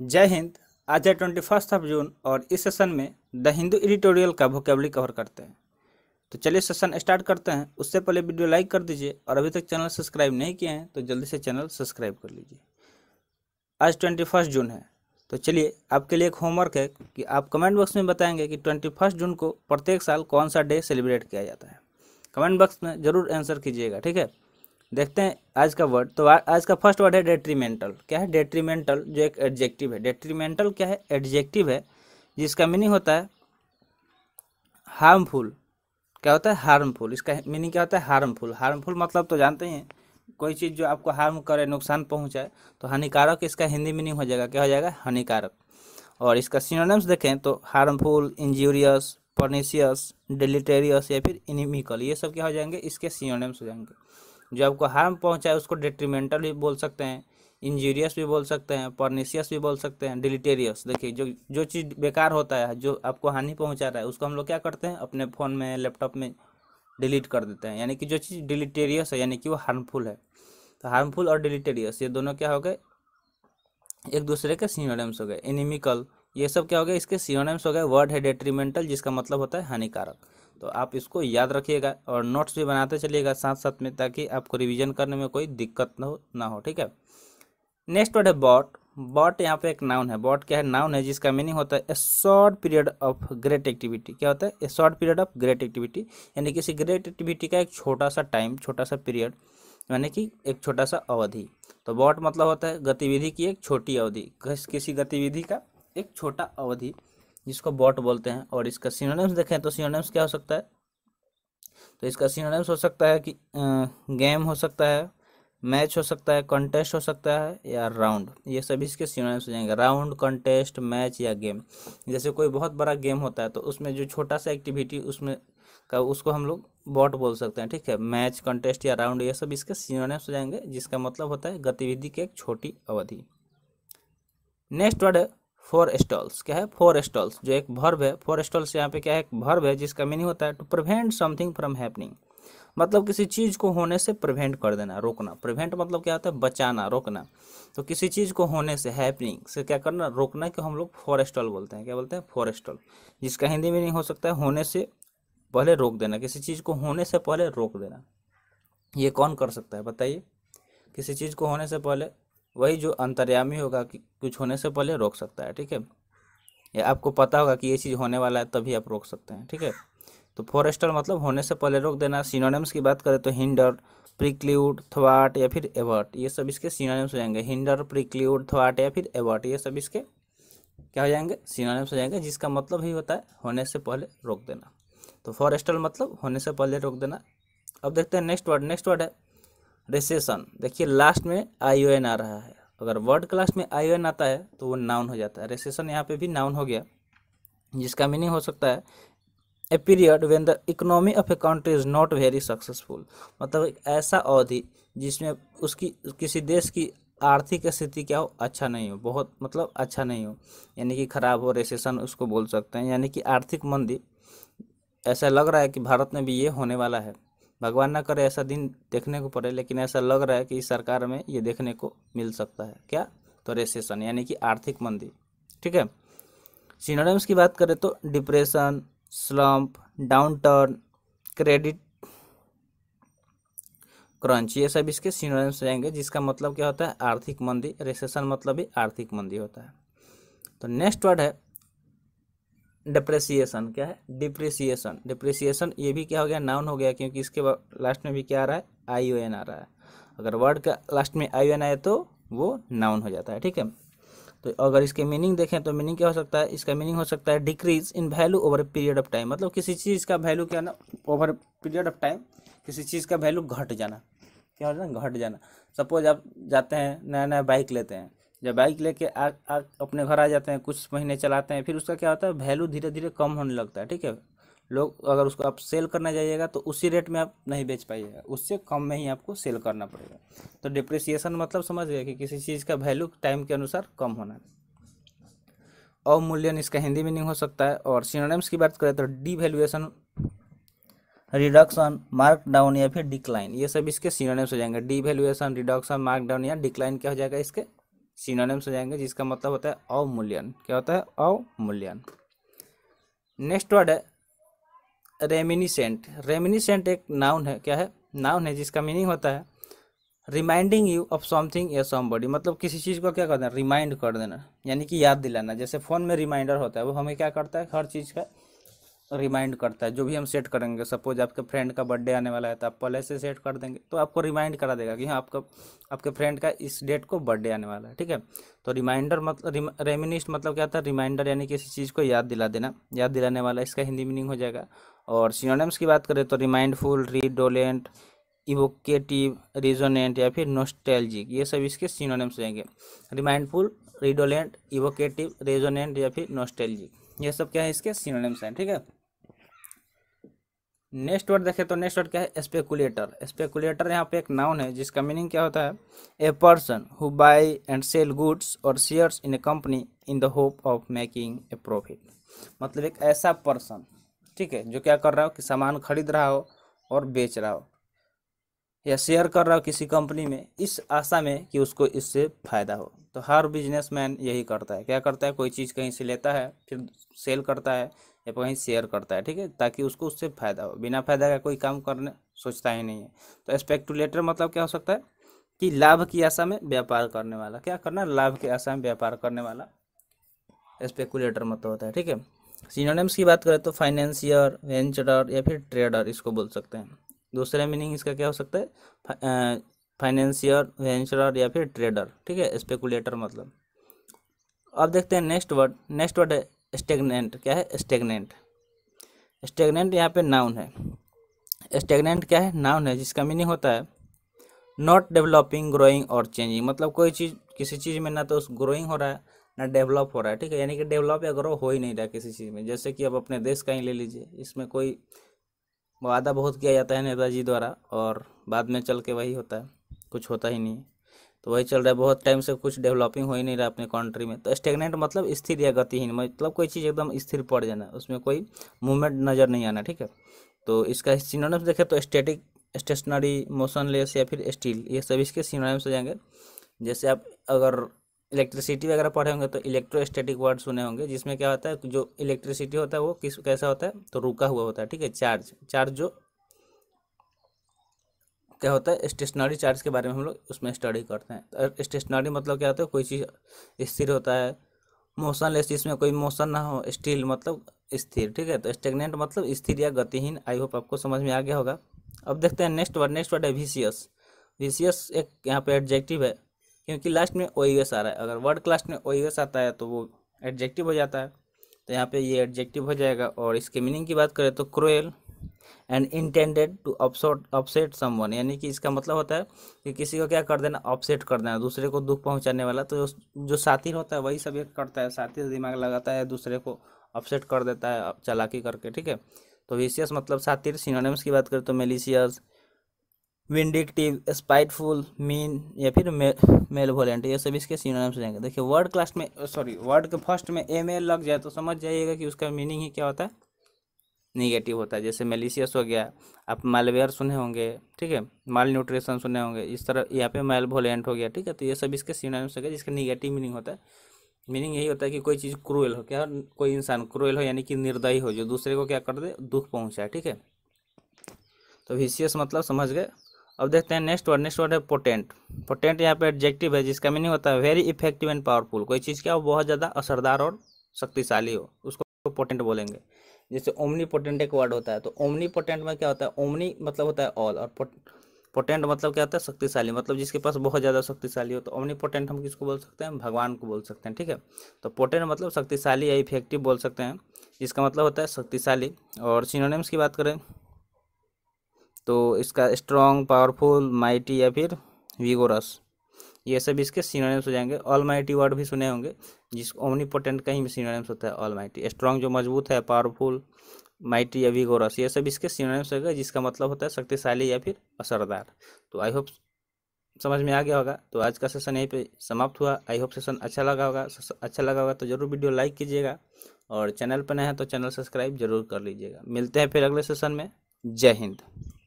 जय हिंद आज है ट्वेंटी फर्स्ट ऑफ जून और इस सेशन में द हिंदू एडिटोरियल का वोकेबली कवर करते हैं तो चलिए सेशन स्टार्ट करते हैं उससे पहले वीडियो लाइक कर दीजिए और अभी तक चैनल सब्सक्राइब नहीं किए हैं तो जल्दी से चैनल सब्सक्राइब कर लीजिए आज ट्वेंटी फर्स्ट जून है तो चलिए आपके लिए एक होमवर्क है कि आप कमेंट बॉक्स में बताएंगे कि ट्वेंटी फर्स्ट जून को प्रत्येक साल कौन सा डे सेलिब्रेट किया जाता है कमेंट बॉक्स में ज़रूर आंसर कीजिएगा ठीक है देखते हैं आज का वर्ड तो आज का फर्स्ट वर्ड है डेट्रीमेंटल क्या है डेट्रीमेंटल जो एक एडजेक्टिव है डेट्रीमेंटल क्या है एडजेक्टिव है जिसका मीनिंग होता है हार्मफुल क्या होता है हार्मफुल इसका मीनिंग क्या होता है हार्मफुल हार्मफुल मतलब तो जानते ही हैं कोई चीज़ जो आपको हार्म करे नुकसान पहुंचाए तो हानिकारक इसका हिंदी मीनिंग हो जाएगा क्या हो जाएगा हानिकारक और इसका सिनोनिम्स देखें तो हार्मफुल इंजूरियस पर्निशियस डिलिटेरियस या फिर इनिमिकल ये सब क्या हो जाएंगे इसके सिनोनिम्स हो जाएंगे जो आपको हार्म पहुंचाए उसको डेट्रीमेंटल भी बोल सकते हैं इंजूरियस भी बोल सकते हैं पर्निशियस भी बोल सकते हैं डिलीटेरियस देखिए जो जो चीज़ बेकार होता है जो आपको हानि पहुंचा रहा है उसको हम लोग क्या करते हैं अपने फ़ोन में लैपटॉप में डिलीट कर देते हैं यानी कि जो चीज़ डिलीटेरियस है यानी कि वो हार्मफुल है तो हार्मफुल और डिलीटेरियस ये दोनों क्या हो गए एक दूसरे के सीनोनिम्स हो गए एनिमिकल ये सब क्या हो गया इसके सीनोनिम्स हो गए वर्ड है डेट्रीमेंटल जिसका मतलब होता है हानिकारक तो आप इसको याद रखिएगा और नोट्स भी बनाते चलिएगा साथ साथ में ताकि आपको रिविजन करने में कोई दिक्कत ना हो ना हो ठीक है नेक्स्ट वर्ड है बॉट बॉट यहाँ पे एक नाउन है बॉट क्या है नाउन है जिसका मीनिंग होता है a short period of great activity क्या होता है a short period of great activity यानी किसी ग्रेट एक्टिविटी का एक छोटा सा टाइम छोटा सा पीरियड यानी कि एक छोटा सा अवधि तो बॉट मतलब होता है गतिविधि की एक छोटी अवधि किसी गतिविधि का एक छोटा अवधि जिसको बॉट बोलते हैं और इसका सीनोनेम्स देखें तो सीनोनेम्स क्या हो सकता है तो इसका सीनोनेम्स हो सकता है कि गेम हो सकता है मैच हो सकता है कॉन्टेस्ट हो सकता है या राउंड ये सभी इसके सीनोनेम्स हो जाएंगे राउंड कॉन्टेस्ट मैच या गेम जैसे कोई बहुत बड़ा गेम होता है तो उसमें जो छोटा सा एक्टिविटी उसमें का उसको हम लोग बॉट बोल सकते हैं ठीक है मैच कॉन्टेस्ट या राउंड ये सब इसके सीनोनेम्स हो जाएंगे जिसका मतलब होता है गतिविधि की एक छोटी अवधि नेक्स्ट वर्ड है फोर स्टॉल्स क्या है फोर स्टॉल्स जो एक भर्व है फोर स्टॉल्स यहाँ पे क्या है एक भर्व है जिसका मीनिंग होता है to prevent something from happening मतलब किसी चीज़ को होने से प्रिवेंट कर देना रोकना प्रिवेंट मतलब क्या होता है बचाना रोकना तो किसी चीज़ को होने से हैपनिंग से क्या करना रोकना कि हम लोग फोर स्टॉल बोलते हैं क्या बोलते हैं फोर स्टॉल जिसका हिंदी मीनिंग हो सकता है होने से पहले रोक देना किसी चीज़ को होने से पहले रोक देना ये कौन कर सकता है बताइए किसी चीज़ को होने से पहले वही जो अंतर्यामी होगा कि कुछ होने से पहले रोक सकता है ठीक है या आपको पता होगा कि ये चीज़ होने वाला है तभी आप रोक सकते हैं ठीक है तो फॉरेस्टर मतलब होने से पहले रोक देना सिनोनिम्स की बात करें तो हिंडर प्रिक्ल्यूड थवाट या फिर एवर्ट ये सब इसके सिनोनिम्स हो जाएंगे हिंडर प्रिक्ल्यूड थवाट या फिर एवर्ट ये सब इसके क्या हो जाएंगे सिनोनिम्स हो जाएंगे जिसका मतलब ही होता है होने से पहले रोक देना तो फॉरेस्टर मतलब होने से पहले रोक देना अब देखते हैं नेक्स्ट वर्ड नेक्स्ट वर्ड है रिसेशन देखिए लास्ट में आई ओ एन आ रहा है अगर वर्ड क्लास में आई ओ एन आता है तो वो नाउन हो जाता है रिसेशन यहाँ पे भी नाउन हो गया जिसका मीनिंग हो सकता है a period when the economy of a country is not very successful मतलब एक ऐसा अवधि जिसमें उसकी किसी देश की आर्थिक स्थिति क्या हो अच्छा नहीं हो बहुत मतलब अच्छा नहीं हो यानी कि खराब हो रिसेशन उसको बोल सकते हैं यानी कि आर्थिक मंदी ऐसा लग रहा है कि भारत में भी ये होने वाला है भगवान ना करे ऐसा दिन देखने को पड़े लेकिन ऐसा लग रहा है कि इस सरकार में ये देखने को मिल सकता है क्या तो रेसेशन यानी कि आर्थिक मंदी ठीक है सिनोनिम्स की बात करें तो depression slump downturn credit crunch ये सब इसके सिनोनिम्स रहेंगे जिसका मतलब क्या होता है आर्थिक मंदी रेसेशन मतलब ही आर्थिक मंदी होता है तो नेक्स्ट वर्ड है डिप्रेसिएशन क्या है डिप्रेसिएशन डिप्रेसिएशन ये भी क्या हो गया नाउन हो गया क्योंकि इसके लास्ट में भी क्या आ रहा है आई ओ एन आ रहा है अगर वर्ड का लास्ट में आई ओ एन आए तो वो नाउन हो जाता है ठीक है तो अगर इसके मीनिंग देखें तो मीनिंग क्या हो सकता है इसका मीनिंग हो सकता है decrease in value over a period of time मतलब किसी चीज़ का वैल्यू क्या ना ओवर पीरियड ऑफ टाइम किसी चीज़ का वैल्यू घट जाना क्या हो जाना घट जाना सपोज आप जाते हैं नया नया बाइक लेते हैं जब बाइक लेके आ, आ अपने घर आ जाते हैं कुछ महीने चलाते हैं फिर उसका क्या होता है वैल्यू धीरे धीरे कम होने लगता है ठीक है लोग अगर उसको आप सेल करना जाइएगा तो उसी रेट में आप नहीं बेच पाइएगा उससे कम में ही आपको सेल करना पड़ेगा तो डिप्रिसिएशन मतलब समझ गया कि किसी चीज़ का वैल्यू टाइम के अनुसार कम होना अवमूल्यन इसका हिंदी मीनिंग हो सकता है और सिनोनिम्स की बात करें तो devaluation reduction markdown या फिर डिक्लाइन ये सब इसके सिनोनिम्स हो जाएंगे devaluation reduction markdown या डिक्लाइन क्या हो जाएगा इसके सिनोनिम्स हो जाएंगे जिसका मतलब होता है अवमूल्यन क्या होता है अवमूल्यन नेक्स्ट वर्ड है रेमिनिसेंट रेमिनीसेंट एक नाउन है क्या है नाउन है जिसका मीनिंग होता है रिमाइंडिंग यू ऑफ समथिंग या बॉडी मतलब किसी चीज़ को क्या कर देना रिमाइंड कर देना यानी कि याद दिलाना जैसे फ़ोन में रिमाइंडर होता है वो हमें क्या करता है हर चीज़ का रिमाइंड करता है जो भी हम सेट करेंगे सपोज आपके फ्रेंड का बर्थडे आने वाला है तो आप पहले से सेट कर देंगे तो आपको रिमाइंड करा देगा कि हाँ आपका आपके फ्रेंड का इस डेट को बर्थडे आने वाला है ठीक है तो रिमाइंडर मतलब रेमिनिस्ट मतलब क्या था रिमाइंडर यानी किसी चीज़ को याद दिला देना याद दिलाने वाला इसका हिंदी मीनिंग हो जाएगा और सिनोनिम्स की बात करें तो रिमाइंडफुल रिडोलेंट इवोकेटिव रिजोनेंट या फिर नोस्टैल्जिक ये सब इसके सिनोनिम्स रहेंगे रिमाइंडफुल रिडोलेंट इवोकेटिव रिजोनेंट या फिर नोस्टैल्जिक ये सब क्या है इसके सिनोनिम्स हैं ठीक है नेक्स्ट वर्ड देखें तो नेक्स्ट वर्ड क्या है स्पेकुलेटर स्पेकुलेटर यहाँ पे एक नाउन है जिसका मीनिंग क्या होता है a person who buy and sell goods और shares in a company in the hope of making a profit मतलब एक ऐसा पर्सन ठीक है जो क्या कर रहा हो कि सामान खरीद रहा हो और बेच रहा हो या शेयर कर रहा हो किसी कंपनी में इस आशा में कि उसको इससे फ़ायदा हो तो हर बिजनेसमैन यही करता है क्या करता है कोई चीज़ कहीं से लेता है फिर सेल करता है या कहीं शेयर करता है ठीक है ताकि उसको उससे फ़ायदा हो बिना फायदा का कोई काम करने सोचता ही नहीं है तो स्पेक्टुलेटर मतलब क्या हो सकता है कि लाभ की आशा में व्यापार करने वाला क्या करना लाभ की आशा में व्यापार करने वाला स्पेकुलेटर मतलब होता है ठीक है सीनोनेम्स की बात करें तो फाइनेंशियर वेंचरर या फिर ट्रेडर इसको बोल सकते हैं दूसरा मीनिंग इसका क्या हो सकता है फाइनेंशियर वेंचरर या फिर ट्रेडर ठीक है स्पेकुलेटर मतलब अब देखते हैं नेक्स्ट वर्ड नेक्स्ट वर्ड है स्टेगनेंट क्या है स्टेगनेंट स्टेगनेंट यहाँ पे नाउन है स्टेगनेंट क्या है नाउन है जिसका मीनिंग होता है नॉट डेवलपिंग ग्रोइंग और चेंजिंग मतलब कोई चीज़ किसी चीज़ में ना तो ग्रोइंग हो रहा है ना डेवलप हो रहा है ठीक है यानी कि डेवलप या ग्रो हो ही नहीं रहा किसी चीज़ में जैसे कि अब अपने देश का ही ले लीजिए इसमें कोई वादा बहुत किया जाता है नेताजी द्वारा और बाद में चल के वही होता है कुछ होता ही नहीं तो वही चल रहा है बहुत टाइम से कुछ डेवलपिंग हो ही नहीं रहा अपने कंट्री में तो स्टेगनेंट मतलब स्थिर या गतिहीन मतलब कोई चीज़ एकदम स्थिर पड़ जाना उसमें कोई मूवमेंट नज़र नहीं आना ठीक है तो इसका सिनोनिम्स देखें तो स्टेटिक स्टेशनरी मोशनलेस या फिर स्टील ये सभी इसके सिनोनिम्स हो जाएंगे जैसे आप अगर इलेक्ट्रिसिटी वगैरह पढ़े होंगे तो इलेक्ट्रो स्टेटिक वर्ड सुने होंगे जिसमें क्या होता है जो इलेक्ट्रिसिटी होता है वो किस कैसा होता है तो रुका हुआ होता है ठीक है चार्ज चार्ज जो क्या होता है स्टेशनरी चार्ज के बारे में हम लोग उसमें स्टडी करते हैं स्टेशनरी मतलब क्या होता है कोई चीज़ स्थिर होता है मोशनलेस जिसमें कोई मोशन ना हो स्टिल मतलब स्थिर ठीक है तो स्टेगनेंट मतलब स्थिर या गतिहीन आई होप आपको समझ में आ गया होगा अब देखते हैं नेक्स्ट वर्ड नेक्स्ट वर्ड है विशियस विशियस एक यहाँ पे एडजेक्टिव है क्योंकि लास्ट में ओ आ रहा है अगर वर्ड क्लास्ट में ओ आता है तो वो एडजेक्टिव हो जाता है तो यहाँ पे ये एडजेक्टिव हो जाएगा और इसके मीनिंग की बात करें तो cruel and intended to upset upset someone यानी कि इसका मतलब होता है कि किसी को क्या कर देना अपसेट कर देना दूसरे को दुख पहुंचाने वाला तो जो साथी होता है वही सब एक करता है साथी दिमाग लगाता है दूसरे को अपसेट कर देता है चालाकी करके ठीक है तो विशियस मतलब साथी सिनोनिम्स की बात करें तो मेलिशियस विंडिक्टिव स्पाइटफुल मीन या फिर मे, मेलवोलेंट ये सब इसके सिनोनिम्स रहेंगे देखिए वर्ड क्लास में सॉरी वर्ड के फर्स्ट में एम एल लग जाए तो समझ जाइएगा कि उसका मीनिंग ही क्या होता है निगेटिव होता है जैसे मेलिशियस हो गया आप मालवेयर सुने होंगे ठीक है माल न्यूट्रिशन सुने होंगे इस तरह यहाँ पे मेलभोलेंट हो गया ठीक है तो ये सब इसके सीनाम्स हो गया जिसका निगेटिव मीनिंग होता है मीनिंग यही होता है कि कोई चीज़ क्रूएल हो क्या कोई इंसान क्रूएल हो यानी कि निर्दयी हो जो दूसरे को क्या कर दे दुख पहुँचाए ठीक है तो विशियस मतलब समझ गए अब देखते हैं नेक्स्ट वर्ड नेक्स्ट वर्ड है पोटेंट पोटेंट यहाँ पे एडजेक्टिव है जिसका मीनिंग होता है वेरी इफेक्टिव एंड पावरफुल कोई चीज़ क्या हो बहुत ज़्यादा असरदार और शक्तिशाली हो उसको पोटेंट बोलेंगे जैसे ओमनी पोटेंट एक वर्ड होता है तो ओमनी पोटेंट में क्या होता है ओमनी मतलब होता है ऑल और पोटेंट मतलब क्या होता है शक्तिशाली मतलब जिसके पास बहुत ज़्यादा शक्तिशाली हो तो ओमनी पोटेंट हम किसको बोल सकते हैं भगवान को बोल सकते हैं ठीक है तो पोटेंट मतलब शक्तिशाली या इफेक्टिव बोल सकते हैं जिसका मतलब होता है शक्तिशाली और सिनोनिम्स की बात करें तो इसका स्ट्रॉन्ग पावरफुल माइटी या फिर विगोरस ये सब इसके सिनोनिम्स हो जाएंगे ऑल माइटी वर्ड भी सुने होंगे जिस ओमनी पोटेंट का ही सिनोनिम्स होता है ऑल माइटी स्ट्रॉन्ग जो मजबूत है पावरफुल माइटी या विगोरस ये सब इसके हो होगा जिसका मतलब होता है शक्तिशाली या फिर असरदार तो आई होप समझ में आ गया होगा तो आज का सेशन यहीं पे समाप्त हुआ आई होप सेशन अच्छा लगा होगा अच्छा लगा होगा तो जरूर वीडियो लाइक कीजिएगा और चैनल पर नए हैं तो चैनल सब्सक्राइब जरूर कर लीजिएगा मिलते हैं फिर अगले सेशन में जय हिंद